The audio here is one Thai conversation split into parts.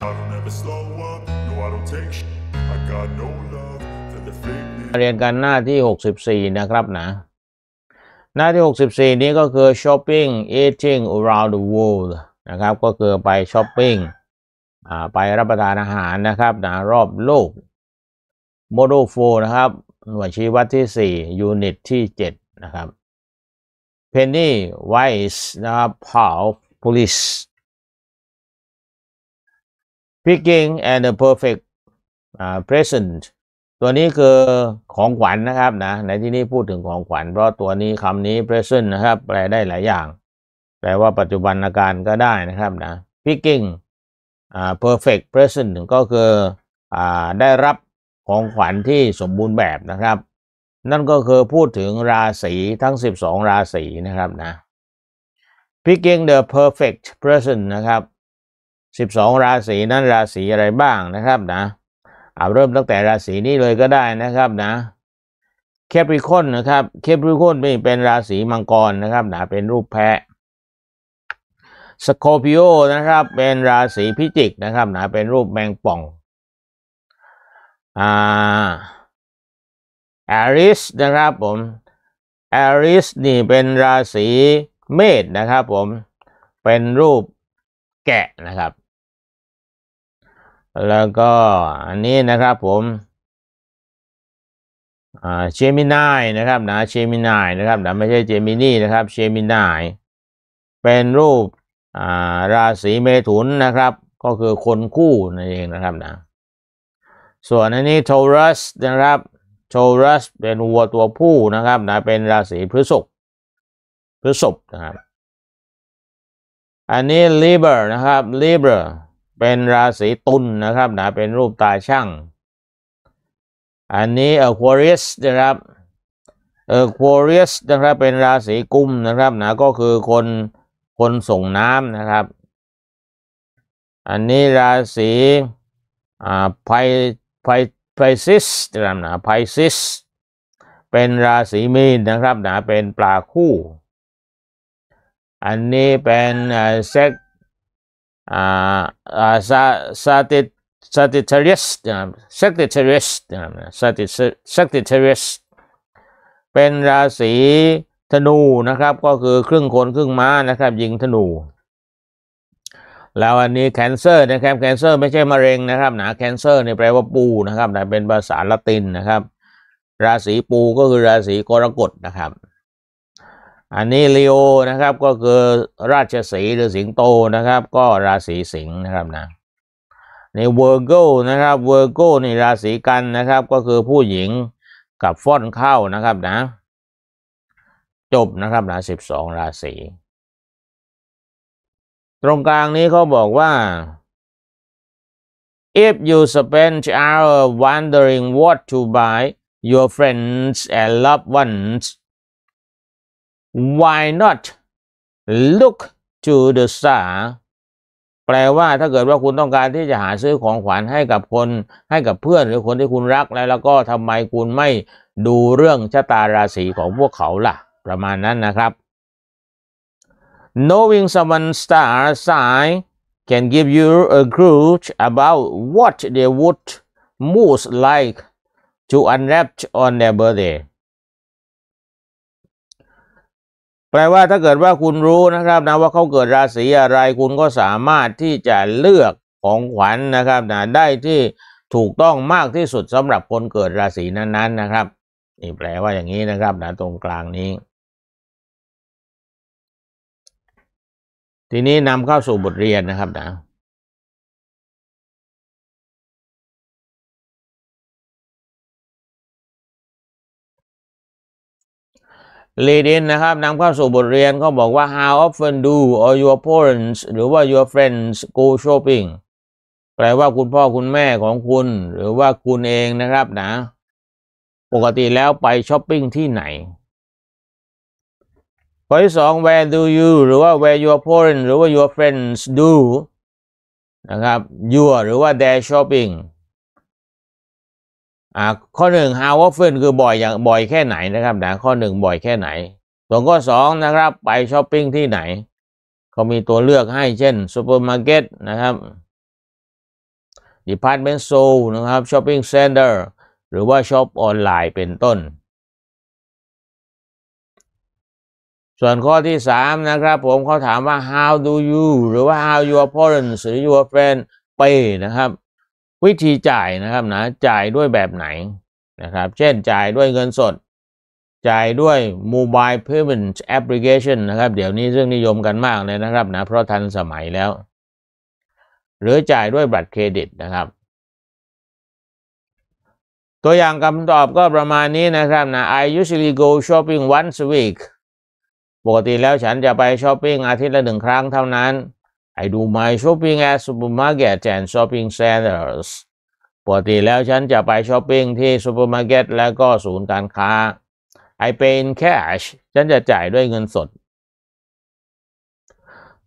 เรียนกันหน้าที่ 64 นะครับนะ หน้าที่ 64นี้ก็คือ shopping eating around the world นะครับ ก็คือไปช้อปปิ้งไปรับประทานอาหารนะครับนะรอบโลกโมดูลโฟนะครับหน่วยชี้วัดที่4ยูนิตที่7นะครับ Penny Wise นะครับ p o w Police speaking and the perfect present ตัวนี้คือของขวัญนนะครับนะ ในที่นี้พูดถึงของขวัญเพราะตัวนี้คำนี้ present นะครับ แปลได้หลายอย่างแปลว่าปัจจุบันอาการก็ได้นะครับนะ speaking the perfect present ก็คืออได้รับของขวัญที่สมบูรณ์แบบนะครับ นั่นก็คือพูดถึงราศีทั้ง 12 ราศีนะครับนะ picking the perfect present นะครับ12 ราศีนั้นราศีอะไรบ้างนะครับนะเอาเริ่มตั้งแต่ราศีนี้เลยก็ได้นะครับนะแคปริคอนนะครับแคปริคอนนี่เป็นราศีมังกรนะครับนะเป็นรูปแพะสโคปิโอนะครับเป็นราศีพิจิกนะครับนะเป็นรูปแมงป่องอ่าแอริสนะครับผมแอริสนี่เป็นราศีเมษนะครับ ผมเป็นรูปแกะนะครับ แล้วก็อันนี้นะครับ ผมเชมินายนะครับนะเชมินายนะครับนะไม่ใช่เจมินี่นะครับเชมินายเป็นรูปราศีเมถุนนะครับ ก็คือคนคู่นั่นเองนะครับนะ ส่วนอันนี้โทรัสนะครับโทรัสเป็นวัวตัวผู้นะครับนะเป็นราศีพฤษภพฤษภนะครับอันนี้ Libra นะครับ Libra เป็นราศีตุลนนะครับนะเป็นรูปตาช่างอันนี้ Aquarius นะครับ Aquarius นะครับเป็นราศีกุมนะครับนะก็คือคนคนส่งน้ำนะครับ อันนี้ราศีอ่าไพไพไพซิสนะครับนะไพซิสเป็นราศีมีนนะครับนะเป็นปลาคู่อันนี้เป็นเซ็กซาซาติซติเทเรสนะสัเซกติเทเรสนะสัซติเซกติเทเรสเป็นราศีธนูนะครับ ก็คือครึ่งคนครึ่งม้านะครับ ยิงธนู แล้วอันนี้ แคนเซอร์นะครับแคนเซอร์ไม่ใช่มะเร็งนะครับหนาแคนเซอร์นี่แปลว่าปูนะครับแต่เป็นภาษาละตินนะครับ ราศีปูก็คือราศีกรกฎนะครับอันนี้ลีโอนะครับก็คือราชสีหรือสิงโตนะครับ ก็ราศีสิงห์นะครับนะในเวอร์โกนะครับเวอร์โกีนราศีกันนะครับ ก็คือผู้หญิงกับฟ้อนเข้านะครับนะ จบนะครับนะสิบสอง ราศีตรงกลางนี้เขาบอกว่า if you spend hour wondering what to buy your friends and loved ones why not look to the star แปลว่าถ้าเกิดว่าคุณต้องการที่จะหาซื้อของขวัญให้กับคน ให้กับเพื่อนหรือคนที่คุณรัก แล้วแล้วก็ทำไมคุณไม่ดูเรื่องชะตาราศีของพวกเขาล่ะ ประมาณนั้นนะครับ knowing someone's star sign can give you a clue about what they would most like to unwrap on their birthday แปลว่าถ้าเกิดว่าคุณรู้นะครับนะว่าเขาเกิดราศีอะไรคุณก็สามารถที่จะเลือกของขวัญนนะครับนะได้ที่ถูกต้องมากที่สุดสำหรับคนเกิดราศีนั้นๆนนนะครับนี่แปลว่าอย่างนี้นะครับนะตรงกลางนี้ ทีนี้นำเข้าสู่บทเรียนนะครับ นะเลดินนะครับนำเข้าสู่บทเรียนก็บอกว่า how often do or your parents หรือว่า your friends go shopping แปลว่าคุณพ่อคุณแม่ของคุณ หรือว่าคุณเองนะครับนะปกติแล้วไปช้อปปิ้งที่ไหนข้อที่สอง where do you หรือว่า where your parents หรือว่า your friends do นะครับ your หรือว่า their shopping อ่าข้อหนึ่ง how often คือบ่อยอย่างบ่อยแค่ไหนนะครับนะข้อหนึ่งบ่อยแค่ไหน ส่วนข้อสองนะครับไปช้อปปิ้งที่ไหนเขามีตัวเลือกให้เช่นซูเปอร์มาร์เก็ตนะครับด e พาร์ตเมนต์โซ e นะครับช้อปปิ้งเซ็นเตอร์หรือว่าช้อปออนไลน์เป็นต้น ส่วนข้อที่ 3 นะครับ ผมเขาถามว่า how do you หรือว่า how your parents หรือ your friend pay นะครับวิธีจ่ายนะครับนะจ่ายด้วยแบบไหนนะครับ เช่นจ่ายด้วยเงินสด จ่ายด้วย mobile payment application นะครับ เดี๋ยวนี้ซึ่งนิยมกันมากเลยนะครับนะเพราะทันสมัยแล้ว หรือจ่ายด้วยบัตรเครดิต นะครับ ตัวอย่างคำตอบก็ประมาณนี้นะครับนะ I usually go shopping once a week ปกติแล้วฉันจะไปช้อปปิ้งอาทิตย์ละหนึ่งครั้งเท่านั้น I do my shopping at supermarket and shopping centers ปกติแล้วฉันจะไปช้อปปิ้งที่ซูเปอร์มาร์เก็ตและก็ศูนย์การค้า I pay in cash ฉันจะจ่ายด้วยเงินสด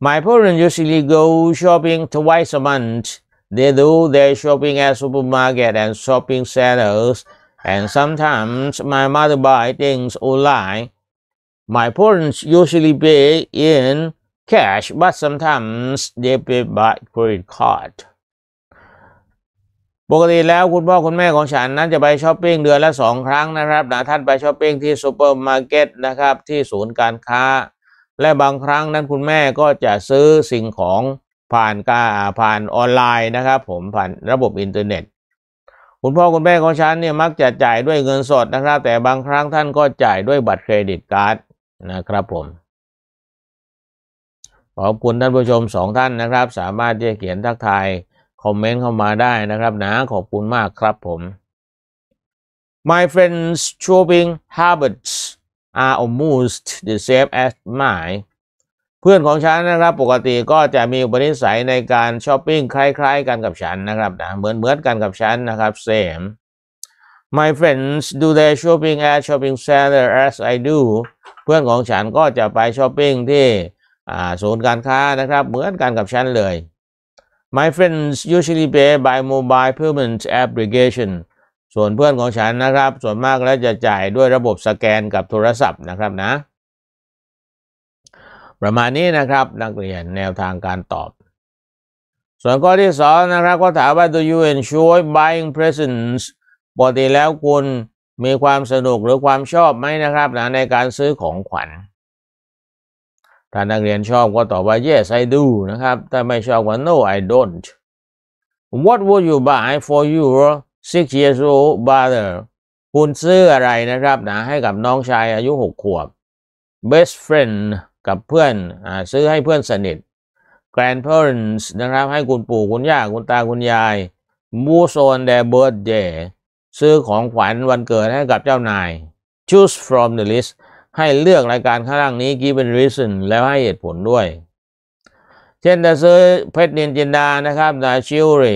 My parents usually go shopping twice a month. They do their shopping at supermarket and shopping centers, and sometimes my mother buys things online. My parents usually pay in cash, but sometimes h e pay by credit card. ปกติแล้วคุณพ่อคุณแม่ของฉันนั้นจะไปช้อปปิ้งเดือนละสองครั้งนะครับนะท่านไปช้อปปิ้งที่ซูเปอร์มาร์เก็ตนะครับ ที่ศูนย์การค้า และบางครั้งนั้นคุณแม่ก็จะซื้อสิ่งของผ่านกาผ่านออนไลน์นะครับผมผ่านระบบอินเทอร์เน็ต คุณพ่อคุณแม่ของฉันเนี่ยมักจะจ่ายด้วยเงินสดนะครับ แต่บางครั้งท่านก็จ่ายด้วยบัตรเครดิตการ์ดนะครับผมขอบคุณท่านผู้ชมสองท่านนะครับ สามารถที่จะเขียนทักทายคอมเมนต์เข้ามาได้นะครับนะขอบคุณมากครับผม My friends shopping habits are almost the same as mine เพื่อนของฉันนะครับปกติก็จะมีอุปนิสัยในการช้อปปิ้งคล้าย ๆ กันกับฉันนะครับนะเหมือนเหมือนกันกับฉันนะครับ same My friends do their shopping at shopping center as I do เพื่อนของฉันก็จะไปช้อปปิ้งที่ศูนย์การค้านะครับ เหมือนกันกับฉันเลย My friends usually pay by mobile payment application ส่วนเพื่อนของฉันนะครับ ส่วนมากแล้วจะจ่ายด้วยระบบสแกนกับโทรศัพท์นะครับนะ ประมาณนี้นะครับนักเรียนแนวทางการตอบ ส่วนข้อที่สองนะครับก็ถามว่า do you enjoy buying presents ปกติแล้วคุณ มีความสนุกหรือความชอบไหมนะครับนะในการซื้อของขวัญถ้านักเรียนชอบก็ตอบว่า yes I do นะครับถ้าไม่ชอบก็ no I don't What would you buy for your six years old brother คุณซื้ออะไรนะครับนะให้กับน้องชายอายุหกขวบ best friend กับเพื่อนอซื้อให้เพื่อนสนิท grandparents นะครับ ให้คุณปู่คุณย่าคุณตาคุณยาย most on their birthday ซื้อของขวัญวันเกิดให้กับเจ้านาย choose from the list ให้เลือกรายการข้างล่างนี้ given reason แล้วให้เหตุผลด้วย เช่นจะซื้อเพชรนินจินดา นะครับนาชิวรี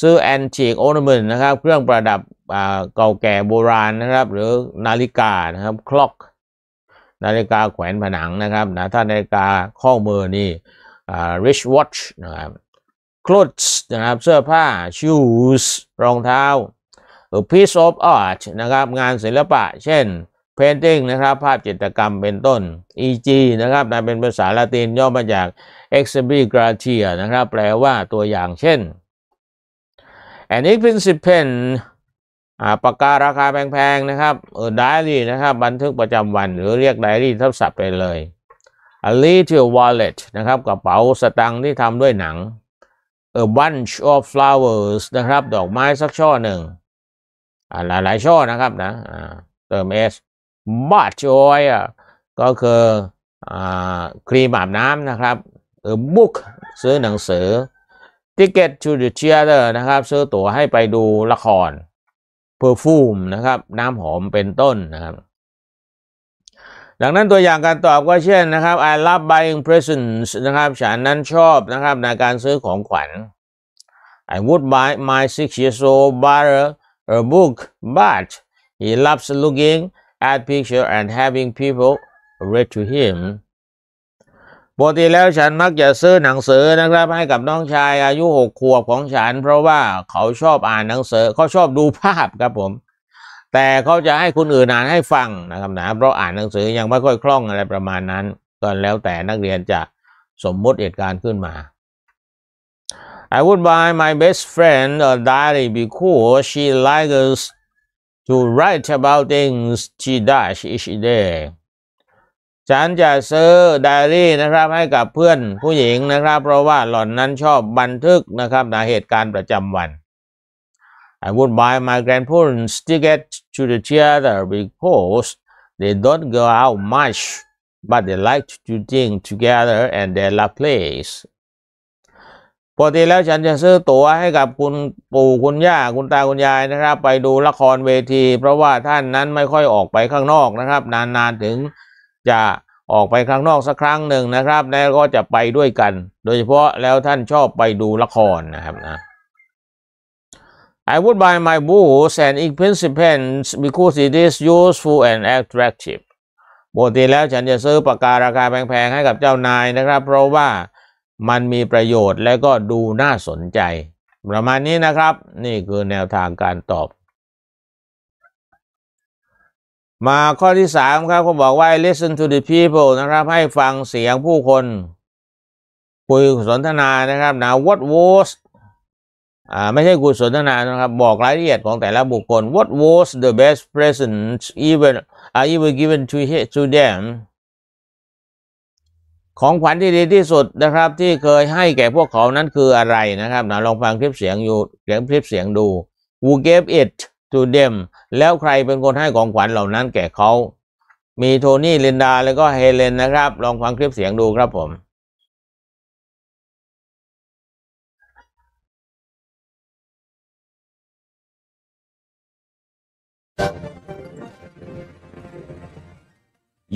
ซื้อแอนชิกโอนาเมนนะครับเครื่องประดับเก่าแก่โบราณนะครับ หรือนาฬิกานะครับคล็อกนาฬิกาแขวนผนังนะครับนะถ้านาฬิกาข้อมือนี่ rich watch นะครับ clothes นะครับเสื้อผ้า shoes รองเท้า piece of art นะครับ งานศิลปะ เช่น painting นะครับภาพจิตรกรรมเป็นต้น eg นะครับนะเป็นภาษาละตินย่อมาจาก exhibigratia นะครับแปลว่าตัวอย่างเช่น an expensive ปากการาคาแพงๆนะครับเออไดรี่นะครับบันทึกประจำวันหรือเรียกไดรี่ทับศัพท์ไปเลย a little wallet นะครับกระเป๋าสตางค์ที่ทำด้วยหนัง a bunch of flowers นะครับดอกไม้สักช่อหนึ่งหลายๆช่อนะครับนะเติม s m จอยอ่ะก็คือครีมอาบน้ำนะครับหรือบุ๊กซื้อหนังสือติเกตชูดิเชียเตอร์นะครับซื้อตั๋วให้ไปดูละครเพอร์ฟูมนะครับน้ำหอมเป็นต้นนะครับดังนั้นตัวอย่างการตอบก็เช่นนะครับ I love buying presents นะครับฉันนั้นชอบนะครับในการซื้อของขวัญ I would buy my six years old brother a book but he loves looking add picture and having people read to him ปกติแล้วฉันมักจะซื้อหนังสือนะครับให้กับน้องชายอายุหกขวบของฉัน เพราะว่าเขาชอบอ่านหนังสือ เขาชอบดูภาพครับผม แต่เขาจะให้คนอื่นอ่านให้ฟังนะครับนะเพราะอ่านหนังสือยังไม่ค่อยคล่องอะไรประมาณนั้น ก็แล้วแต่นักเรียนจะสมมติเหตุการณ์ขึ้นมา I would buy my best friend a diary because she likes to write about things she does each day ฉันจะซื้อไดารี่นะครับให้กับเพื่อนผู้หญิงนะครับเพราะว่าหล่อนนั้นชอบบันทึกนะครับในเหตุการณ์ประจำวัน I would buy my grandparents ticket s to the theater because they don't go out much but they like to do things together and they love plays ปกติแล้วฉันจะซื้อตั๋วให้กับคุณปู่คุณย่าคุณตาคุณยายนะครับ ไปดูละครเวที เพราะว่าท่านนั้นไม่ค่อยออกไปข้างนอกนะครับ นานๆ ถึงจะออกไปข้างนอกสักครั้งหนึ่งนะครับ แล้วก็จะไปด้วยกัน โดยเฉพาะแล้วท่านชอบไปดูละครนะครับนะ I would buy my books and ink p e n s i l pens because it is useful and attractive ปกติแล้วฉันจะซื้อปากการาคาแพงๆให้กับเจ้านายนะครับ เพราะว่ามันมีประโยชน์และก็ดูน่าสนใจ ประมาณนี้นะครับ นี่คือแนวทางการตอบ มาข้อที่สามครับเขาบอกว่า listen to the people นะครับ ให้ฟังเสียงผู้คน คุยสนทนานะครับนะ what was อ่าไม่ใช่คุยสนทนานะครับ บอกรายละเอียดของแต่ละบุคคล what was the best present even are even given to to them ของขวัญที่ดีที่สุดนะครับ ที่เคยให้แก่พวกเขานั้นคืออะไรนะครับนะลองฟังคลิปเสียงอยู่เสียงคลิปเสียงดู who gave it to them แล้วใครเป็นคนให้ของขวัญเหล่านั้นแก่เขา มีโทนี่ลินดา แล้วก็เฮเลนนะครับลองฟังคลิปเสียงดูครับผม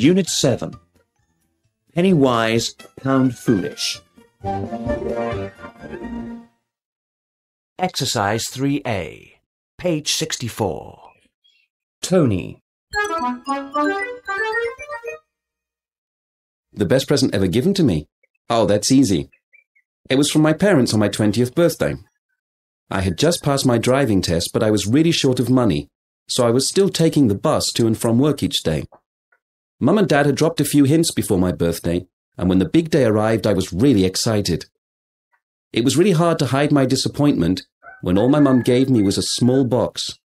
Unit 7 penny wise, pound foolish. Exercise 3A, page 64. Tony. The best present ever given to me. Oh, that's easy. It was from my parents on my 20th birthday. I had just passed my driving test, but I was really short of money, so I was still taking the bus to and from work each day. Mum and Dad had dropped a few hints before my birthday, and when the big day arrived, I was really excited. It was really hard to hide my disappointment when all my mum gave me was a small box.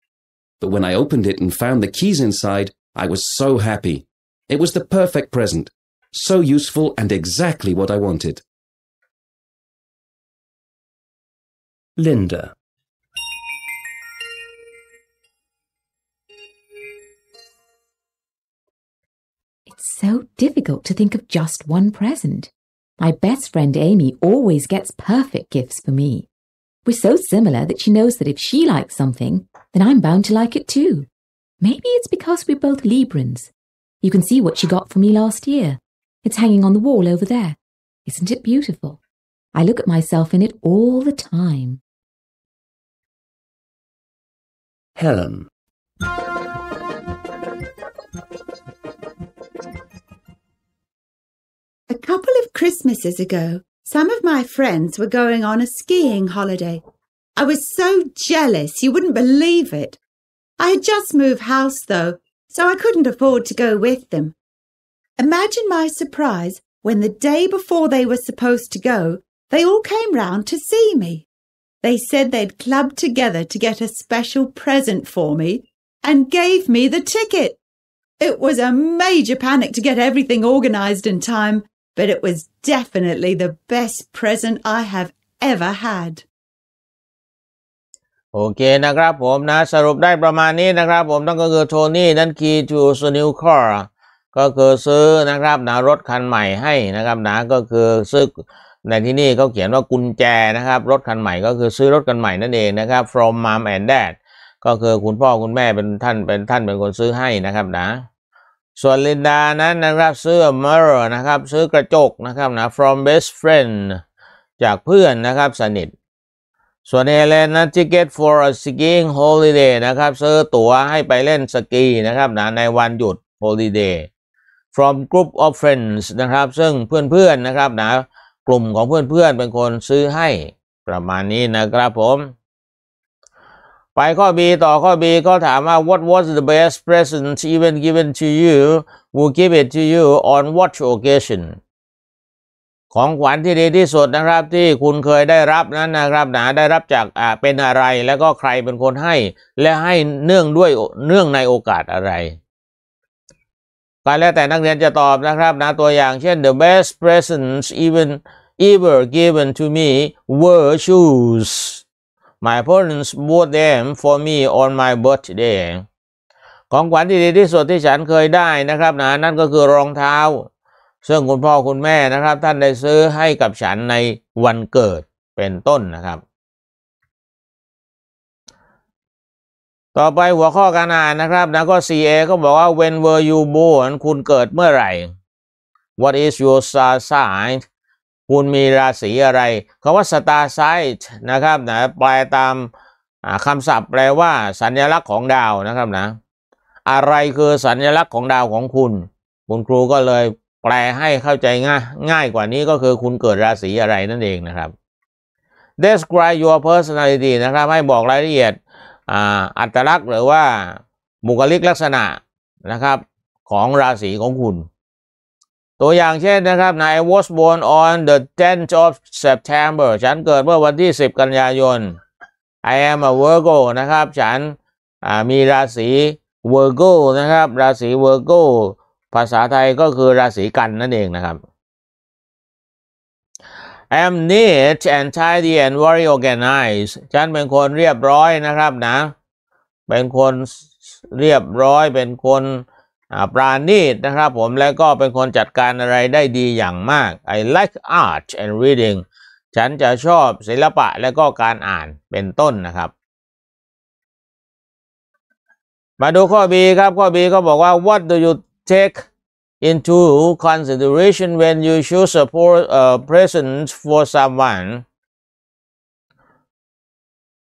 But when I opened it and found the keys inside, I was so happy. It was the perfect present, so useful and exactly what I wanted. Linda so difficult to think of just one present. My best friend Amy always gets perfect gifts for me. We're so similar that she knows that if she likes something, then I'm bound to like it too. Maybe it's because we're both Librans. You can see what she got for me last year. It's hanging on the wall over there. Isn't it beautiful? I look at myself in it all the time. Helen couple of Christmases ago, some of my friends were going on a skiing holiday. I was so jealous, you wouldn't believe it. I had just moved house, though, so I couldn't afford to go with them. Imagine my surprise when the day before they were supposed to go, they all came round to see me. They said they'd clubbed together to get a special present for me and gave me the ticket. It was a major panic to get everything organized in time, but it was definitely the best present I have ever had. โอเคนะครับผมนะสรุปได้ประมาณนี้นะครับ ผมนั่นก็คือโทนี่ นั้นคีจูสนิวคอร์ก็คือซื้อนะครับนะรถคันใหม่ให้นะครับนะก็คือซื้อในที่นี่เขาเขียนว่ากุญแจนะครับ รถคันใหม่ก็คือซื้อรถคันใหม่นั่นเองนะครับ from mom and dad ก็คือคุณพ่อคุณแม่เป็นท่านเป็นท่านเป็นคนซื้อให้นะครับนะส่วนลินดานั้นนะครับซื้อมอร์นะครับซื้อกระจกนะครับนะ from best friend จากเพื่อนนะครับสนิทส่วนเอเลนนั้น ticket for a skiing holiday นะครับซื้อตั๋วให้ไปเล่นสกีนะครับนะในวันหยุด holiday from group of friends นะครับ ซึ่งเพื่อนๆนะครับนะกลุ่มของเพื่อนๆเเป็นคนซื้อให้ประมาณนี้นะครับผมไปข้อ B ต่อข้อ B ก็ถามว่า what was the best present even given to you who give it to you on what occasion ของขวัญที่ดีที่สุดนะครับที่คุณเคยได้รับนั้นนะครับหนาได้รับจากอ่าเป็นอะไร แล้วก็ใครเป็นคนให้ และให้เนื่องด้วยเนื่องในโอกาสอะไรการแล้วแต่นักเรียนจะตอบนะครับนะตัวอย่างเช่น the best presents even ever given to me were shoes My parents bought them for me on my birthday ของขวัญที่ดีที่สุดที่ฉันเคยได้นะครับนะนั่นก็คือรองเท้า ซึ่งคุณพ่อคุณแม่นะครับ ท่านได้ซื้อให้กับฉันในวันเกิดเป็นต้นนะครับ ต่อไปหัวข้อการอ่านนะครับนะก็ CA ก็บอกว่า when were you born คุณเกิดเมื่อไหร่ what is your sign คุณมีราศีอะไรคาว่าสตาร์ไซต์นะครับนะแปลตามคำศัพท์แปลว่าสัญลักษณ์ของดาวนะครับนะ อะไรคือสัญลักษณ์ของดาวของคุณ คุณครูก็เลยแปลให้เข้าใจง่าย ง่ายกว่านี้ก็คือคุณเกิดราศีอะไรนั่นเองนะครับ describe your personality นะครับ ให้บอกรายละเอียดอัตลักษณ์หรือว่า บุคลิกลักษณะนะครับ ของราศีของคุณตัวอย่างเช่นนะครับ I was born on the 10th of September ฉันเกิดเมื่อวันที่ 10 กันยายน I am a Virgo นะครับ ฉันมีราศี Virgo นะครับ ราศี Virgo ภาษาไทยก็คือราศีกันนั่นเองนะครับ I am neat and tidy and very organized ฉันเป็นคนเรียบร้อยนะครับนะ เป็นคนเรียบร้อย เป็นคนปราณีตนะครับ ผมแล้วก็เป็นคนจัดการอะไรได้ดีอย่างมาก I like art and reading ฉันจะชอบศิลปะและก็การอ่านเป็นต้นนะครับ มาดูข้อ B ครับ ข้อ B ก็บอกว่า what do you take into consideration when you choose a p e r s e n t for someone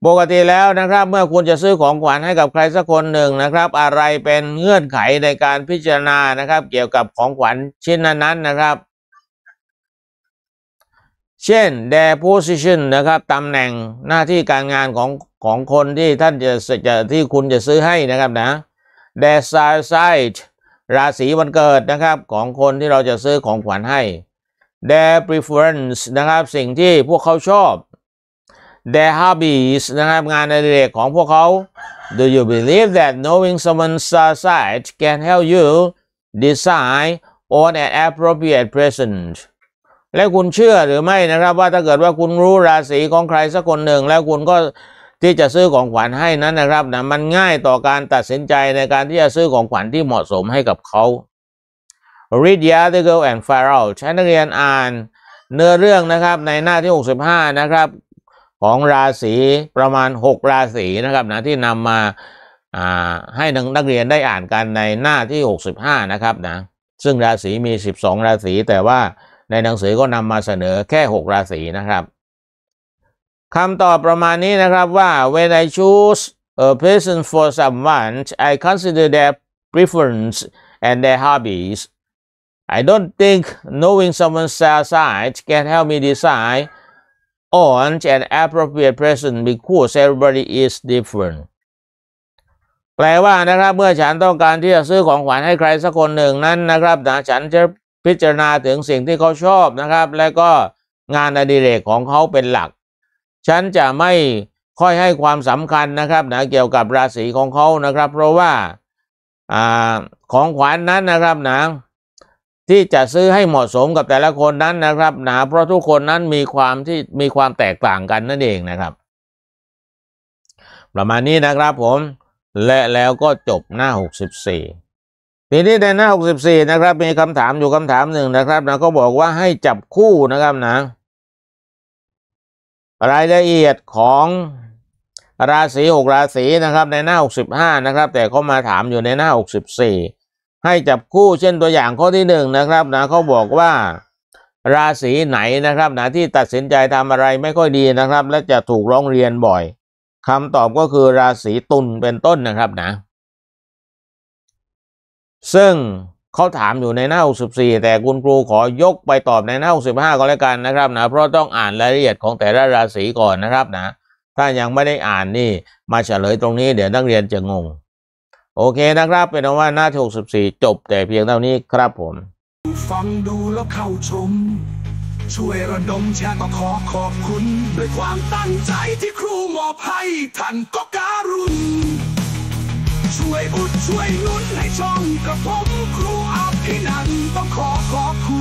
ปกติแล้วนะครับเมื่อคุณจะซื้อของขวัญให้กับใครสักคนหนึ่งนะครับ อะไรเป็นเงื่อนไขในการพิจารณานะครับเกี่ยวกับของขวัญชิ้นนั้นๆนะครับ เช่น t h e position นะครับตำแหน่งหน้าที่การงานของของคนที่ท่านจะจะที่คุณจะซื้อให้นะครับนะ their size ราศีวันเกิดนะครับของคนที่เราจะซื้อของขวัญให้ t h e preference นะครับสิ่งที่พวกเขาชอบ their hobbies นะครับงานในเรกของพวกเขา Do you believe that knowing someone's side can help you d e c i d e on an appropriate present และคุณเชื่อหรือไม่นะครับ ว่าถ้าเกิดว่าคุณรู้ราศีของใครสักคนหนึ่ง แล้วคุณก็ที่จะซื้อของขวัญให้นั้นนะครับนะมันง่ายต่อการตัดสินใจในการที่จะซื้อของขวัญที่เหมาะสมให้กับเขา Read the article and find out ใช้นักเรียนอ่าน เนื้อเรื่องนะครับในหน้าที่ 65 นะครับของราศีประมาณ 6 ราศีนะครับนะที่นำมาให้นักเรียนได้อ่านกันในหน้าที่ 65 นะครับนะซึ่งราศีมี 12 ราศี แต่ว่าในหนังสือก็นำมาเสนอแค่ 6 ราศีนะครับคำตอบประมาณนี้นะครับว่า when I choose a person for someone I consider their preference and their hobbies I don't think knowing someone's side can help me decide on an appropriate present because everybody is different แปลว่านะครับเมื่อฉันต้องการที่จะซื้อของขวัญให้ใครสักคนหนึ่งนั้นนะครับนะฉันจะพิจารณาถึงสิ่งที่เขาชอบนะครับ และก็งานอดิเรกของเขาเป็นหลัก ฉันจะไม่ค่อยให้ความสำคัญนะครับนะเกี่ยวกับราศีของเขานะครับ เพราะว่าอของขวัญนนั้นนะครับนะที่จะซื้อให้เหมาะสมกับแต่ละคนนั้นนะครับนะเพราะทุกคนนั้นมีความที่มีความแตกต่างกันนั่นเองนะครับ ประมาณนี้นะครับผมและแล้วก็จบหน้า64ทีนี้ในหน้า64นะครับ มีคำถามอยู่คำถามหนึ่งนะครับนะก็บอกว่าให้จับคู่นะครับนะรายละเอียดของราศี6ราศีนะครับ ในหน้า65นะครับ แต่เขามาถามอยู่ในหน้า64ให้จับคู่เช่นตัวอย่างข้อที่หนึ่งนะครับนะเขาบอกว่าราศีไหนนะครับนะ ที่ตัดสินใจทำอะไรไม่ค่อยดีนะครับ และจะถูกร้องเรียนบ่อย คำตอบก็คือราศีตุลเป็นต้นนะครับ นะ ซึ่งเขาถามอยู่ในหน้า 64 แต่คุณครูขอยกไปตอบในหน้า 65 ก็แล้วกันนะครับนะ เพราะต้องอ่านรายละเอียดของแต่ละราศีก่อนนะครับนะ ถ้ายังไม่ได้อ่านนี่มาเฉลยตรงนี้เดี๋ยวนักเรียนจะงงโอเคนะครับเป็นว่าหน้าที่64 จบแต่เพียงเท่านี้ครับผมฟังดูแล้วเข้าชม ช่วยระดมแชร์ก็ขอขอบคุณ ด้วยความตั้งใจที่ครูมอบให้ ท่านก็การุณช่วยอุดช่วยนุ่นให้ช่องกับผมครูอาภินันต้องขอขอบคุณ